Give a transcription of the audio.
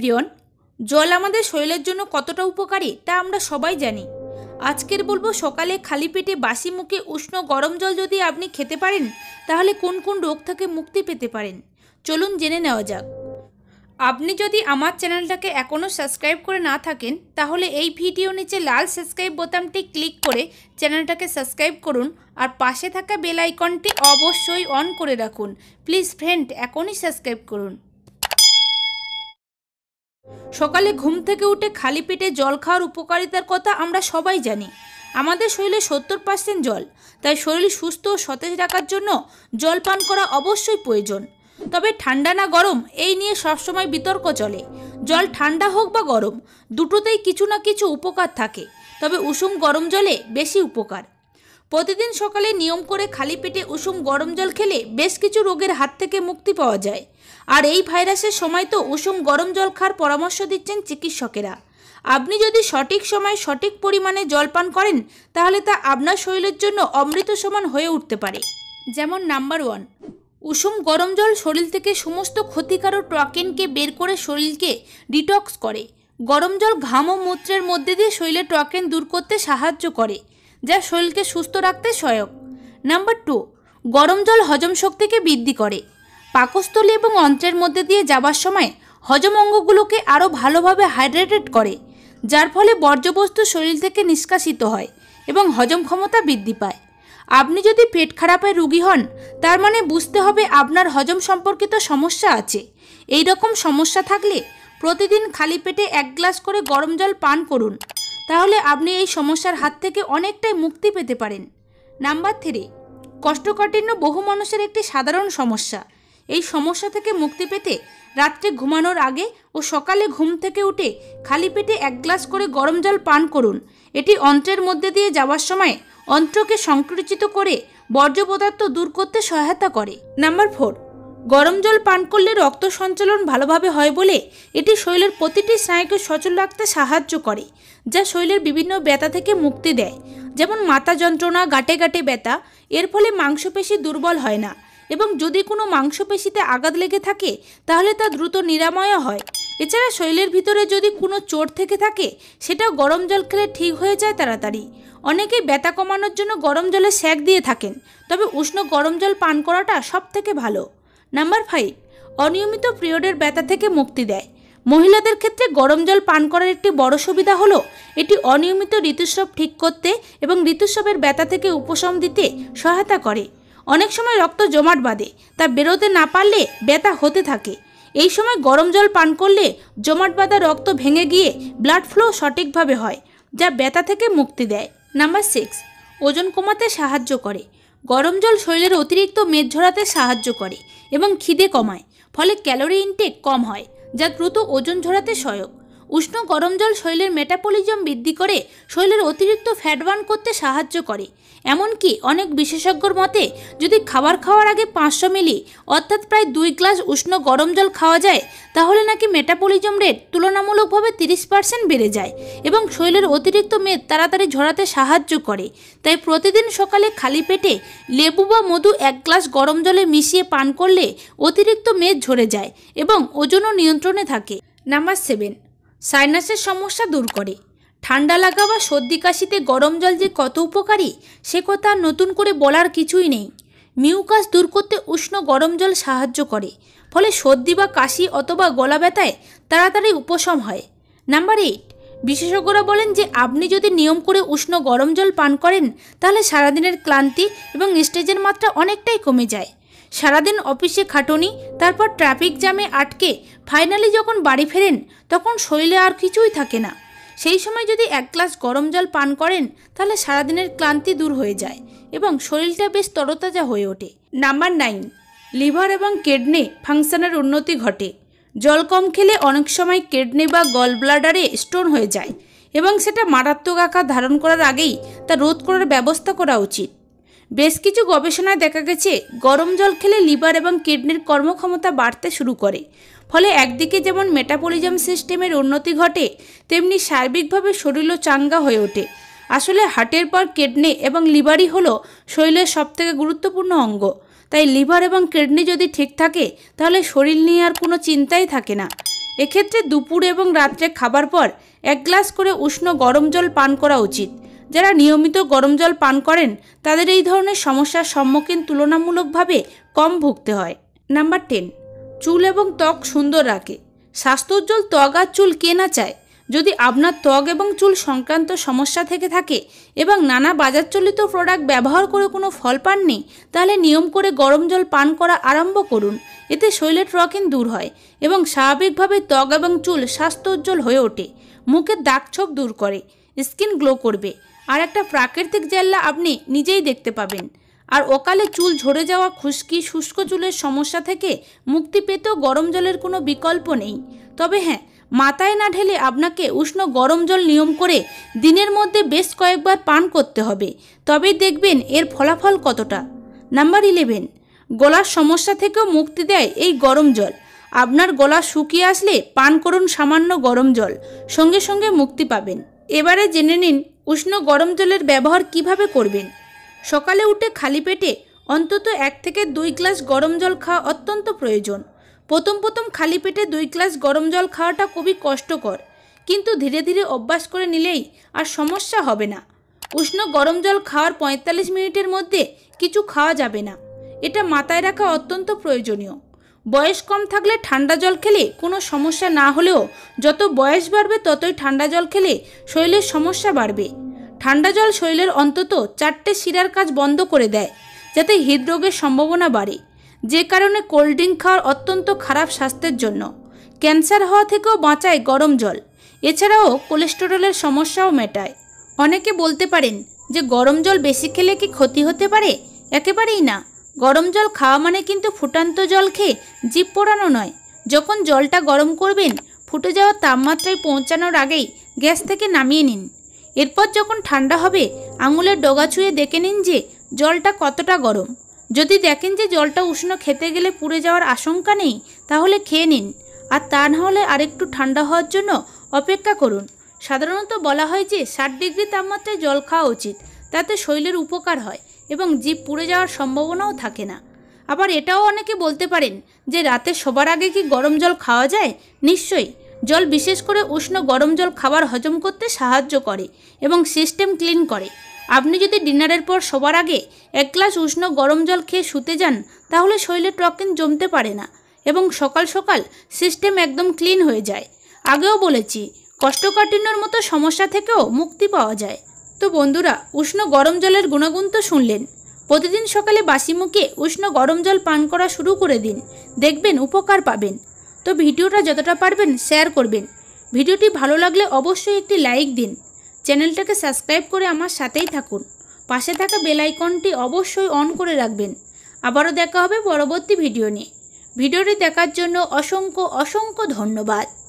প্রিয়ন জল আমাদের শরীরের জন্য কতটা উপকারী তা আমরা সবাই জানি আজকের বলবো সকালে খালি পেটে বাসি মুখে উষ্ণ গরম জল যদি আপনি খেতে পারেন তাহলে কোন কোন রোগ থেকে মুক্তি পেতে পারেন চলুন জেনে নেওয়া যাক আপনি যদি আমার চ্যানেলটাকে এখনও সাবস্ক্রাইব করে না থাকেন তাহলে এই ভিডিও নিচে লাল সাবস্ক্রাইব বোতামটি ক্লিক করে চ্যানেলটাকে সাবস্ক্রাইব করুন আর পাশে থাকা বেল আইকনটি অবশ্যই অন করে রাখুন প্লিজ ফ্রেন্ড এখনই সাবস্ক্রাইব করুন সকালে ঘুম থেকে উঠে খালি পেটে জল খাওয়ার উপকারিতার কথা আমরা সবাই জানি আমাদের শরীরে সত্তর পার্সেন্ট জল তাই শরীর সুস্থ ও সতেজ রাখার জন্য জল পান করা অবশ্যই প্রয়োজন তবে ঠান্ডা না গরম এই নিয়ে সবসময় বিতর্ক চলে জল ঠান্ডা হোক বা গরম দুটোতেই কিছু না কিছু উপকার থাকে তবে উষুম গরম জলে বেশি উপকার প্রতিদিন সকালে নিয়ম করে খালি পেটে উষুম গরম জল খেলে বেশ কিছু রোগের হাত থেকে মুক্তি পাওয়া যায় আর এই ভাইরাসের সময় তো উষুম গরম জল খাওয়ার পরামর্শ দিচ্ছেন চিকিৎসকেরা আপনি যদি সঠিক সময় সঠিক পরিমাণে জল পান করেন তাহলে তা আপনার শরীরের জন্য অমৃত সমান হয়ে উঠতে পারে যেমন নাম্বার ওয়ান উষুম গরম জল শরীর থেকে সমস্ত ক্ষতিকারক টকেনকে বের করে শরীরকে ডিটক্স করে গরম জল ঘাম ও মূত্রের মধ্যে দিয়ে শরীরে টকেন দূর করতে সাহায্য করে যা শরীরকে সুস্থ রাখতে সহায়ক নাম্বার টু গরম জল হজম শক্তিকে বৃদ্ধি করে পাকস্থলী এবং অন্ত্রের মধ্যে দিয়ে যাবার সময় হজম অঙ্গগুলোকে আরও ভালোভাবে হাইড্রেটেড করে যার ফলে বর্জ্যবস্তু শরীর থেকে নিষ্কাশিত হয় এবং হজম ক্ষমতা বৃদ্ধি পায় আপনি যদি পেট খারাপের রুগী হন তার মানে বুঝতে হবে আপনার হজম সম্পর্কিত সমস্যা আছে এই রকম সমস্যা থাকলে প্রতিদিন খালি পেটে এক গ্লাস করে গরম জল পান করুন তাহলে আপনি এই সমস্যার হাত থেকে অনেকটাই মুক্তি পেতে পারেন নাম্বার থ্রি কষ্টকাঠিন্য বহু মানুষের একটি সাধারণ সমস্যা এই সমস্যা থেকে মুক্তি পেতে রাত্রে ঘুমানোর আগে ও সকালে ঘুম থেকে উঠে খালি পেটে এক গ্লাস করে গরম জল পান করুন এটি অন্ত্রের মধ্যে দিয়ে যাওয়ার সময় অন্ত্রকে সংকুচিত করে বর্জ্য পদার্থ দূর করতে সহায়তা করে নাম্বার ফোর গরম জল পান করলে রক্ত সঞ্চালন ভালোভাবে হয় বলে এটি শরীরের প্রতিটি স্নায়ুকে সচল রাখতে সাহায্য করে যা শরীরের বিভিন্ন ব্যথা থেকে মুক্তি দেয় যেমন মাথা যন্ত্রণা গাঁটে গাঁটে ব্যথা এর ফলে মাংসপেশি দুর্বল হয় না এবং যদি কোনো মাংসপেশিতে আঘাত লেগে থাকে তাহলে তা দ্রুত নিরাময় হয় এছাড়া শরীরের ভিতরে যদি কোনো চোট থেকে থাকে সেটা গরম জল খেলে ঠিক হয়ে যায় তাড়াতাড়ি অনেকেই ব্যথা কমানোর জন্য গরম জলে স্যাক দিয়ে থাকেন তবে উষ্ণ গরম জল পান করাটা সব থেকে ভালো নাম্বার ফাইভ অনিয়মিত পিরিয়ডের ব্যথা থেকে মুক্তি দেয় মহিলাদের ক্ষেত্রে গরম জল পান করার একটি বড় সুবিধা হলো এটি অনিয়মিত ঋতুস্রাব ঠিক করতে এবং ঋতুস্রাবের ব্যথা থেকে উপশম দিতে সহায়তা করে অনেক সময় রক্ত জমাট বাঁধে তা বেরোতে না পারলে ব্যথা হতে থাকে এই সময় গরম জল পান করলে জমাট বাঁধা রক্ত ভেঙে গিয়ে ব্লাড ফ্লো সঠিকভাবে হয় যা ব্যথা থেকে মুক্তি দেয় নাম্বার সিক্স ওজন কমাতে সাহায্য করে গরম জল শরীরের অতিরিক্ত মেদ ঝরাতে সাহায্য করে এবং খিদে কমায় ফলে ক্যালোরি ইনটেক কম হয় যা দ্রুত ওজন ঝরাতে সহায়ক উষ্ণ গরম জল শৈলের মেটাপলিজম বৃদ্ধি করে শৈলের অতিরিক্ত ফ্যাট বার্ন করতে সাহায্য করে এমনকি অনেক বিশেষজ্ঞর মতে যদি খাবার খাওয়ার আগে পাঁচশো মিলি অর্থাৎ প্রায় দুই গ্লাস উষ্ণ গরম জল খাওয়া যায় তাহলে নাকি মেটাপলিজম রেট তুলনামূলকভাবে তিরিশ পার্সেন্ট বেড়ে যায় এবং শৈলের অতিরিক্ত মেদ তাড়াতাড়ি ঝরাতে সাহায্য করে তাই প্রতিদিন সকালে খালি পেটে লেবু বা মধু এক গ্লাস গরম জলে মিশিয়ে পান করলে অতিরিক্ত মেদ ঝরে যায় এবং ওজনও নিয়ন্ত্রণে থাকে নাম্বার সেভেন সাইনাসের সমস্যা দূর করে ঠান্ডা লাগা বা সর্দি কাশিতে গরম জল যে কত উপকারী সে কথা নতুন করে বলার কিছুই নেই মিউকাস দূর করতে উষ্ণ গরম জল সাহায্য করে ফলে সর্দি বা কাশি অথবা গলা ব্যথায় তাড়াতাড়ি উপশম হয় নাম্বার এইট বিশেষজ্ঞরা বলেন যে আপনি যদি নিয়ম করে উষ্ণ গরম জল পান করেন তাহলে সারাদিনের ক্লান্তি এবং স্টেজের মাত্রা অনেকটাই কমে যায় সারাদিন অফিসে খাটনি তারপর ট্রাফিক জ্যামে আটকে ফাইনালি যখন বাড়ি ফেরেন তখন শরীরে আর কিছুই থাকে না সেই সময় যদি এক গ্লাস গরম জল পান করেন তাহলে সারাদিনের ক্লান্তি দূর হয়ে যায় এবং শরীরটা বেশ তরতাজা হয়ে ওঠে নাম্বার নাইন লিভার এবং কেডনে ফাংশনের উন্নতি ঘটে জল কম খেলে অনেক সময় কেডনে বা গল ব্লাডারে স্টোন হয়ে যায় এবং সেটা মারাত্মক আকার ধারণ করার আগেই তা রোধ করার ব্যবস্থা করা উচিত বেশ কিছু গবেষণায় দেখা গেছে গরম জল খেলে লিভার এবং কিডনির কর্মক্ষমতা বাড়তে শুরু করে ফলে একদিকে যেমন মেটাবলিজম সিস্টেমের উন্নতি ঘটে তেমনি সার্বিকভাবে শরীরও চাঙ্গা হয়ে ওঠে আসলে হার্টের পর কিডনি এবং লিভারই হলো শরীরের সবথেকে গুরুত্বপূর্ণ অঙ্গ তাই লিভার এবং কিডনি যদি ঠিক থাকে তাহলে শরীর নিয়ে আর কোনো চিন্তাই থাকে না এক্ষেত্রে দুপুর এবং রাত্রে খাবার পর এক গ্লাস করে উষ্ণ গরম জল পান করা উচিত যারা নিয়মিত গরম জল পান করেন তাদের এই ধরনের সমস্যার সম্মুখীন তুলনামূলকভাবে কম ভুগতে হয় নাম্বার টেন চুল এবং ত্বক সুন্দর রাখে স্বাস্থ্যোজ্জ্বল ত্বক আর চুল কে না চায় যদি আপনার ত্বক এবং চুল সংক্রান্ত সমস্যা থেকে থাকে এবং নানা বাজারচলিত প্রোডাক্ট ব্যবহার করে কোনো ফল পাননি তাহলে নিয়ম করে গরম জল পান করা আরম্ভ করুন এতে শৈলের ট্রকিন দূর হয় এবং স্বাভাবিকভাবে ত্বক এবং চুল স্বাস্থ্য উজ্জ্বল হয়ে ওঠে মুখের দাগছোপ দূর করে স্কিন গ্লো করবে আর একটা প্রাকৃতিক জেল্লা আপনি নিজেই দেখতে পাবেন আর অকালে চুল ঝরে যাওয়া খুশকি শুষ্ক চুলের সমস্যা থেকে মুক্তি পেতেও গরম জলের কোনো বিকল্প নেই তবে হ্যাঁ মাথায় না ঢেলে আপনাকে উষ্ণ গরম জল নিয়ম করে দিনের মধ্যে বেশ কয়েকবার পান করতে হবে তবেই দেখবেন এর ফলাফল কতটা নাম্বার ইলেভেন গলার সমস্যা থেকেও মুক্তি দেয় এই গরম জল আপনার গলা শুকিয়ে আসলে পান করুন সামান্য গরম জল সঙ্গে সঙ্গে মুক্তি পাবেন এবারে জেনে নিন উষ্ণ গরম জলের ব্যবহার কিভাবে করবেন সকালে উঠে খালি পেটে অন্তত এক থেকে দুই গ্লাস গরম জল খাওয়া অত্যন্ত প্রয়োজন প্রথম প্রথম খালি পেটে দুই গ্লাস গরম জল খাওয়াটা খুবই কষ্টকর কিন্তু ধীরে ধীরে অভ্যাস করে নিলেই আর সমস্যা হবে না উষ্ণ গরম জল খাওয়ার পঁয়তাল্লিশ মিনিটের মধ্যে কিছু খাওয়া যাবে না এটা মাথায় রাখা অত্যন্ত প্রয়োজনীয় বয়স কম থাকলে ঠান্ডা জল খেলে কোনো সমস্যা না হলেও যত বয়স বাড়বে ততই ঠান্ডা জল খেলে শরীরের সমস্যা বাড়বে ঠান্ডা জল শরীরের অন্তত চারটে শিরার কাজ বন্ধ করে দেয় যাতে হৃদরোগের সম্ভাবনা বাড়ে যে কারণে কোল্ড ড্রিঙ্ক খাওয়ার অত্যন্ত খারাপ স্বাস্থ্যের জন্য ক্যান্সার হওয়া থেকেও বাঁচায় গরম জল এছাড়াও কোলেস্টেরলের সমস্যাও মেটায় অনেকে বলতে পারেন যে গরম জল বেশি খেলে কি ক্ষতি হতে পারে একেবারেই না গরম জল খাওয়া মানে কিন্তু ফুটান্ত জল খেয়ে জীব পোড়ানো নয় যখন জলটা গরম করবেন ফুটে যাওয়া তাপমাত্রায় পৌঁছানোর আগেই গ্যাস থেকে নামিয়ে নিন এরপর যখন ঠান্ডা হবে আঙুলের ডগা ছুঁয়ে দেখে নিন যে জলটা কতটা গরম যদি দেখেন যে জলটা উষ্ণ খেতে গেলে পুড়ে যাওয়ার আশঙ্কা নেই তাহলে খেয়ে নিন আর তা না হলে আরেকটু ঠান্ডা হওয়ার জন্য অপেক্ষা করুন সাধারণত বলা হয় যে ষাট ডিগ্রি তাপমাত্রায় জল খাওয়া উচিত তাতে শরীরের উপকার হয় এবং জীব পুড়ে যাওয়ার সম্ভাবনাও থাকে না আবার এটাও অনেকে বলতে পারেন যে রাতে সবার আগে কি গরম জল খাওয়া যায় নিশ্চয়ই জল বিশেষ করে উষ্ণ গরম জল খাবার হজম করতে সাহায্য করে এবং সিস্টেম ক্লিন করে আপনি যদি ডিনারের পর সবার আগে এক গ্লাস উষ্ণ গরম জল খেয়ে শুতে যান তাহলে শরীরে টকিন জমতে পারে না এবং সকাল সকাল সিস্টেম একদম ক্লিন হয়ে যায় আগেও বলেছি কষ্টকাঠিন্যর মতো সমস্যা থেকেও মুক্তি পাওয়া যায় তো বন্ধুরা উষ্ণ গরম জলের গুণাগুণ তো শুনলেন প্রতিদিন সকালে বাসি মুখে উষ্ণ গরম জল পান করা শুরু করে দিন দেখবেন উপকার পাবেন তো ভিডিওটা যতটা পারবেন শেয়ার করবেন ভিডিওটি ভালো লাগলে অবশ্যই একটি লাইক দিন চ্যানেলটাকে সাবস্ক্রাইব করে আমার সাথেই থাকুন পাশে থাকা বেল আইকনটি অবশ্যই অন করে রাখবেন আবারও দেখা হবে পরবর্তী ভিডিও নিয়ে ভিডিওটি দেখার জন্য অসংখ্য অসংখ্য ধন্যবাদ